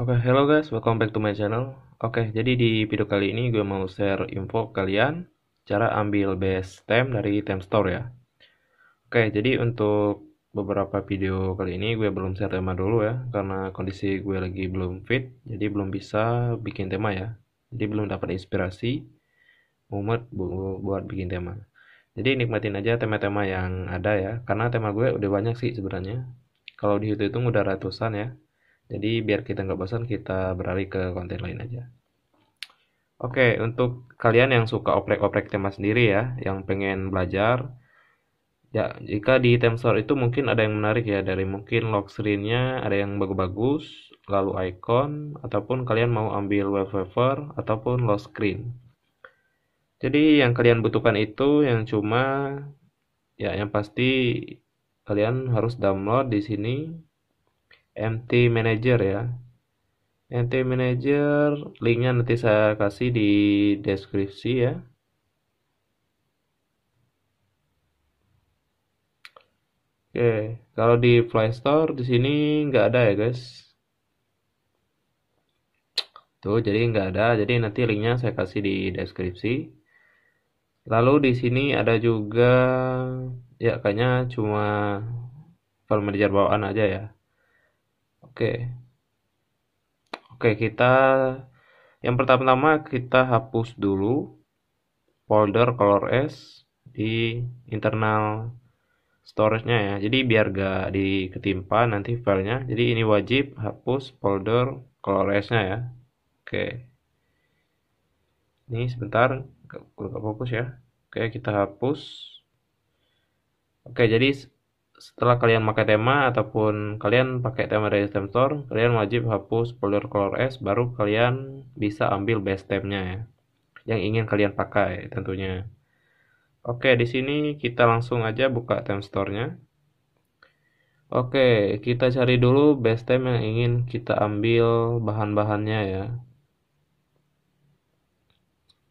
Oke, okay, hello guys, welcome back to my channel. Oke, okay, jadi di video kali ini gue mau share info kalian cara ambil base theme dari tem store ya. Oke, okay, jadi untuk beberapa video kali ini gue belum share tema dulu ya, karena kondisi gue lagi belum fit, jadi belum bisa bikin tema ya. Jadi belum dapat inspirasi, umat buat bikin tema. Jadi nikmatin aja tema-tema yang ada ya, karena tema gue udah banyak sih sebenarnya. Kalau dihitung-hitung udah ratusan ya jadi biar kita nggak bosan kita beralih ke konten lain aja. Oke, untuk kalian yang suka oprek-oprek tema sendiri ya, yang pengen belajar, ya jika di Temsor itu mungkin ada yang menarik ya, dari mungkin lock screen-nya ada yang bagus-bagus, lalu icon, ataupun kalian mau ambil wallpaper, ataupun lock screen. Jadi yang kalian butuhkan itu yang cuma, ya yang pasti kalian harus download di sini MT Manager ya. MT Manager linknya nanti saya kasih di deskripsi ya. Oke, kalau di Play Store di sini nggak ada ya guys. Tuh, jadi nggak ada. Jadi nanti linknya saya kasih di deskripsi. Lalu di sini ada juga ya kayaknya cuma file manager bawaan aja ya. Oke. Oke, kita yang pertama-tama kita hapus dulu folder color S di internal storage-nya ya. Jadi biar gak diketimpa nanti filenya. Jadi ini wajib hapus folder color S-nya ya. Oke. Ini sebentar, gak fokus ya. Oke, kita hapus. Oke, jadi setelah kalian pakai tema ataupun kalian pakai tema dari Store, kalian wajib hapus folder color S baru kalian bisa ambil base temnya ya. Yang ingin kalian pakai tentunya. Oke, di sini kita langsung aja buka theme store-nya. Oke, kita cari dulu base theme yang ingin kita ambil bahan-bahannya ya.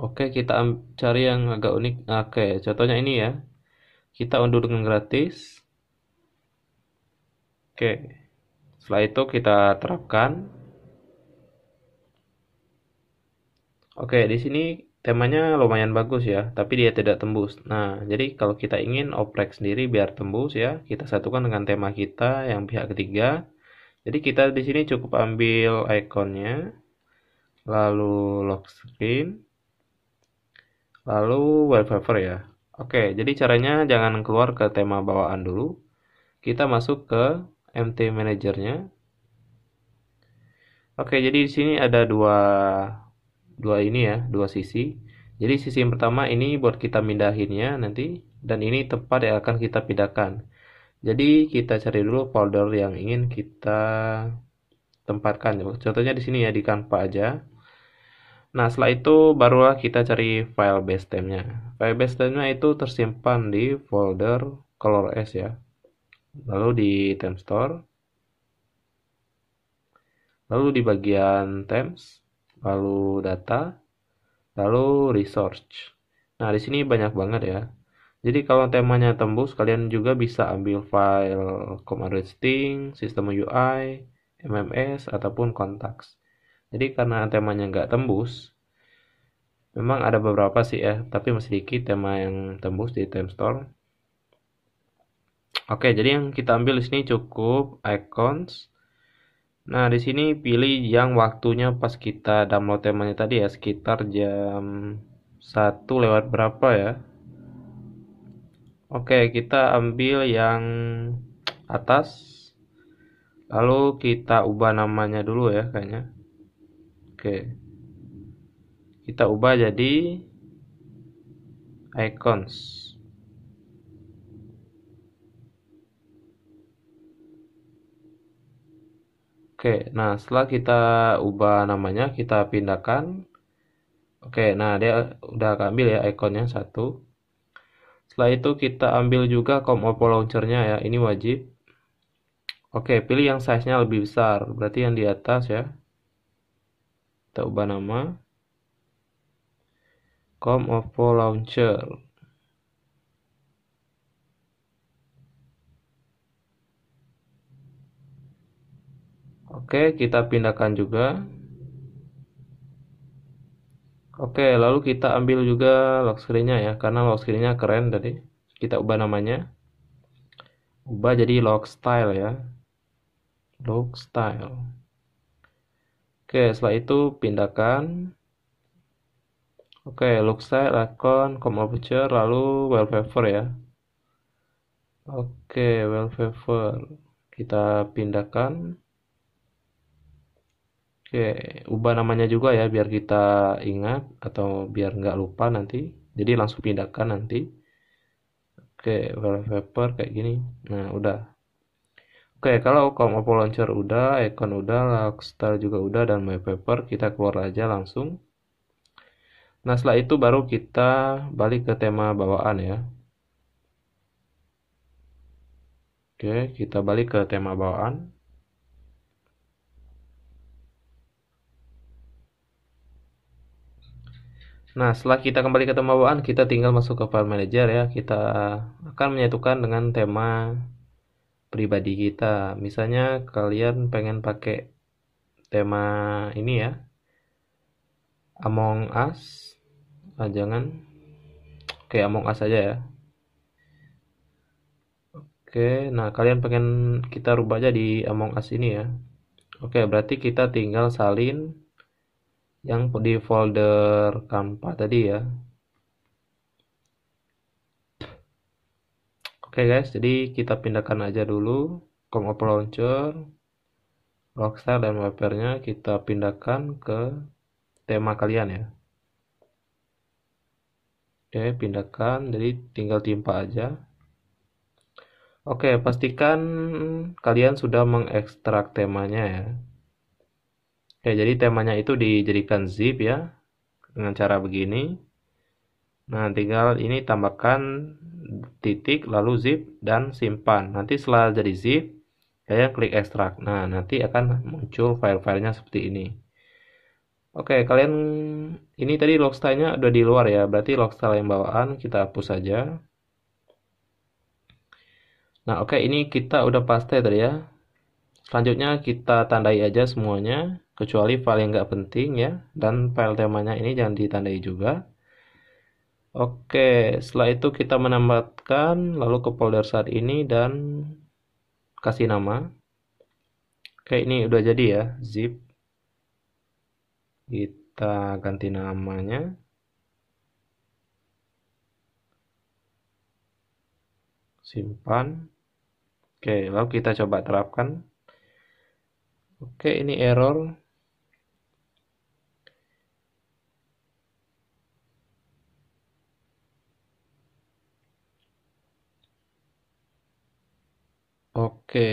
Oke, kita cari yang agak unik. Oke, contohnya ini ya. Kita unduh dengan gratis Oke. Setelah itu kita terapkan. Oke, di sini temanya lumayan bagus ya, tapi dia tidak tembus. Nah, jadi kalau kita ingin oprek sendiri biar tembus ya, kita satukan dengan tema kita yang pihak ketiga. Jadi kita di sini cukup ambil ikonnya, lalu lock screen, lalu wallpaper ya. Oke, jadi caranya jangan keluar ke tema bawaan dulu. Kita masuk ke MT manajernya. Oke, jadi di sini ada dua dua ini ya, dua sisi. Jadi sisi yang pertama ini buat kita mindahinnya nanti dan ini tempat yang akan kita pindahkan. Jadi kita cari dulu folder yang ingin kita tempatkan. Contohnya di sini ya di kanpa aja. Nah, setelah itu barulah kita cari file base nya File base nya itu tersimpan di folder color S ya lalu di Temp Store, lalu di bagian Temps, lalu Data, lalu Research. Nah, di sini banyak banget ya. Jadi kalau temanya tembus, kalian juga bisa ambil file command listing, sistem UI, MMS, ataupun contacts Jadi karena temanya nggak tembus, memang ada beberapa sih ya, tapi masih sedikit tema yang tembus di Time Store. Oke, jadi yang kita ambil di sini cukup icons. Nah, di sini pilih yang waktunya pas kita download temanya tadi ya, sekitar jam 1 lewat berapa ya. Oke, kita ambil yang atas. Lalu kita ubah namanya dulu ya kayaknya. Oke. Kita ubah jadi icons. Oke, nah setelah kita ubah namanya, kita pindahkan. Oke, nah dia udah ambil ya ikonnya satu. Setelah itu kita ambil juga com oppo launchernya ya, ini wajib. Oke, pilih yang size-nya lebih besar, berarti yang di atas ya. Kita ubah nama. Com oppo launcher. Oke, kita pindahkan juga. Oke, lalu kita ambil juga lock screen-nya ya, karena lock screen-nya keren tadi. Kita ubah namanya. Ubah jadi lock style ya. Lock style. Oke, setelah itu pindahkan. Oke, lock style, icon, common picture, lalu wallpaper ya. Oke, wallpaper. Kita pindahkan. Oke, ubah namanya juga ya biar kita ingat atau biar nggak lupa nanti. Jadi langsung pindahkan nanti. Oke, wallpaper kayak gini. Nah, udah. Oke, kalau Compo Launcher udah, icon udah, lockstar juga udah, dan wallpaper kita keluar aja langsung. Nah, setelah itu baru kita balik ke tema bawaan ya. Oke, kita balik ke tema bawaan. Nah, setelah kita kembali ke tema bawaan, kita tinggal masuk ke file manager ya. Kita akan menyatukan dengan tema pribadi kita. Misalnya kalian pengen pakai tema ini ya. Among Us. Ah, jangan. Oke, Among Us aja ya. Oke, nah kalian pengen kita rubah aja di Among Us ini ya. Oke, berarti kita tinggal salin yang di folder keempat tadi ya Oke okay guys, jadi kita pindahkan aja dulu Comop Launcher, Rockstar dan Webpack-nya kita pindahkan ke tema kalian ya. Oke, okay, pindahkan, jadi tinggal timpa aja. Oke, okay, pastikan kalian sudah mengekstrak temanya ya. Oke, ya, jadi temanya itu dijadikan zip ya dengan cara begini. Nah, tinggal ini tambahkan titik lalu zip dan simpan. Nanti setelah jadi zip, saya klik ekstrak. Nah, nanti akan muncul file-filenya seperti ini. Oke, kalian ini tadi logstyle-nya udah di luar ya, berarti logstyle yang bawaan kita hapus saja. Nah, oke ini kita udah paste tadi ya. Selanjutnya kita tandai aja semuanya, kecuali file yang nggak penting ya, dan file temanya ini jangan ditandai juga. Oke, setelah itu kita menambahkan lalu ke folder saat ini dan kasih nama. Oke, ini udah jadi ya, zip. Kita ganti namanya. Simpan. Oke, lalu kita coba terapkan. Oke, ini error. Oke.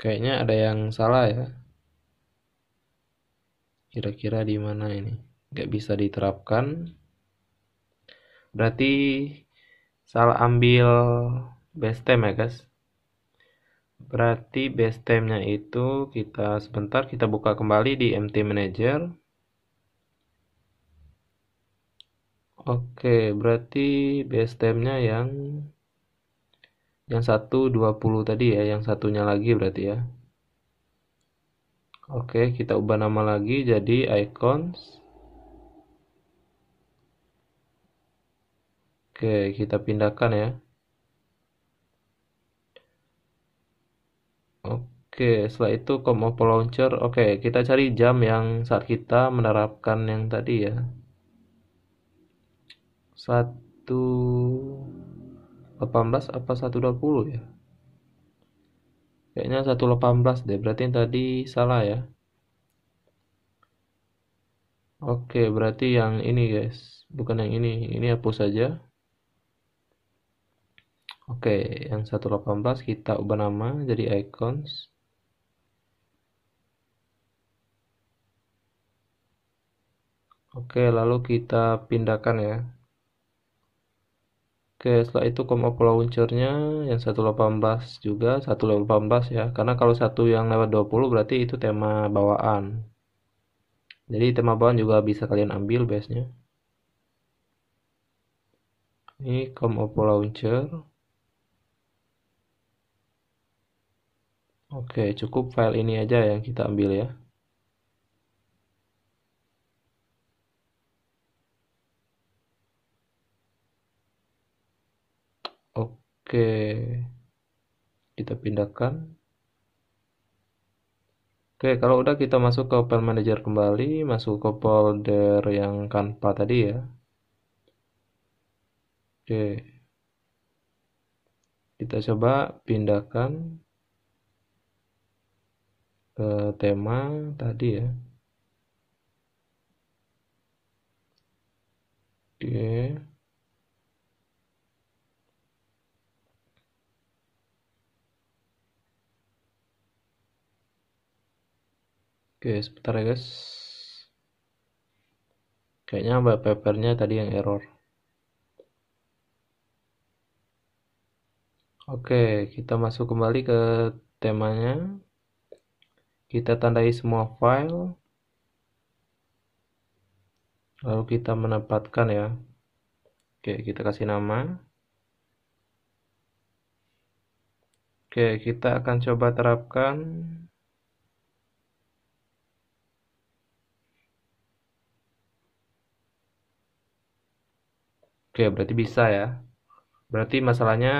Kayaknya ada yang salah ya. Kira-kira di mana ini? Gak bisa diterapkan. Berarti salah ambil base time ya, guys. Berarti base time-nya itu kita sebentar kita buka kembali di MT Manager. Oke, berarti base time-nya yang yang 120 tadi ya, yang satunya lagi berarti ya. Oke, kita ubah nama lagi jadi icons. Oke, kita pindahkan ya. Oke, setelah itu comOp launcher. Oke, kita cari jam yang saat kita menerapkan yang tadi ya. satu 18 apa 120 ya? Kayaknya 118 deh, berarti yang tadi salah ya. Oke, berarti yang ini guys, bukan yang ini. Ini hapus saja. Oke, yang 118 kita ubah nama jadi icons. Oke, lalu kita pindahkan ya. Oke, setelah itu koma pola launchernya yang 118 juga, 118 ya. Karena kalau satu yang lewat 20 berarti itu tema bawaan. Jadi tema bawaan juga bisa kalian ambil base-nya. Ini com up launcher. Oke, cukup file ini aja yang kita ambil ya. Oke, kita pindahkan. Oke, kalau udah kita masuk ke file manager kembali, masuk ke folder yang kanpa tadi ya. Oke. Kita coba pindahkan ke tema tadi ya. Oke. Oke, sebentar ya guys. Kayaknya wallpapernya tadi yang error. Oke, kita masuk kembali ke temanya. Kita tandai semua file. Lalu kita menempatkan ya. Oke, kita kasih nama. Oke, kita akan coba terapkan Oke, berarti bisa ya. Berarti masalahnya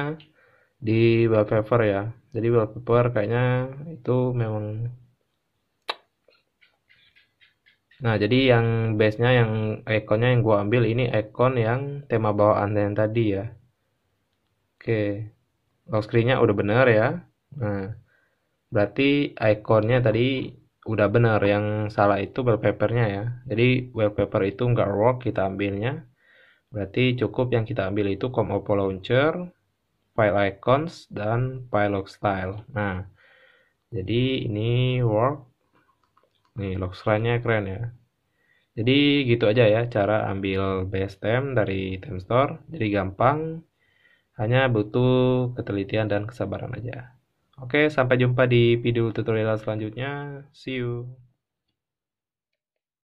di wallpaper ya. Jadi wallpaper kayaknya itu memang Nah, jadi yang base-nya yang icon nya yang gua ambil ini icon yang tema bawaan yang tadi ya. Oke. Lock screen-nya udah bener ya. Nah, berarti ikonnya tadi udah bener yang salah itu wallpapernya ya. Jadi wallpaper itu enggak work kita ambilnya. Berarti cukup yang kita ambil itu com oppo launcher, file icons, dan file log style. Nah, jadi ini work. Nih, log style-nya keren ya. Jadi gitu aja ya cara ambil base theme dari theme store. Jadi gampang, hanya butuh ketelitian dan kesabaran aja. Oke, sampai jumpa di video tutorial selanjutnya. See you.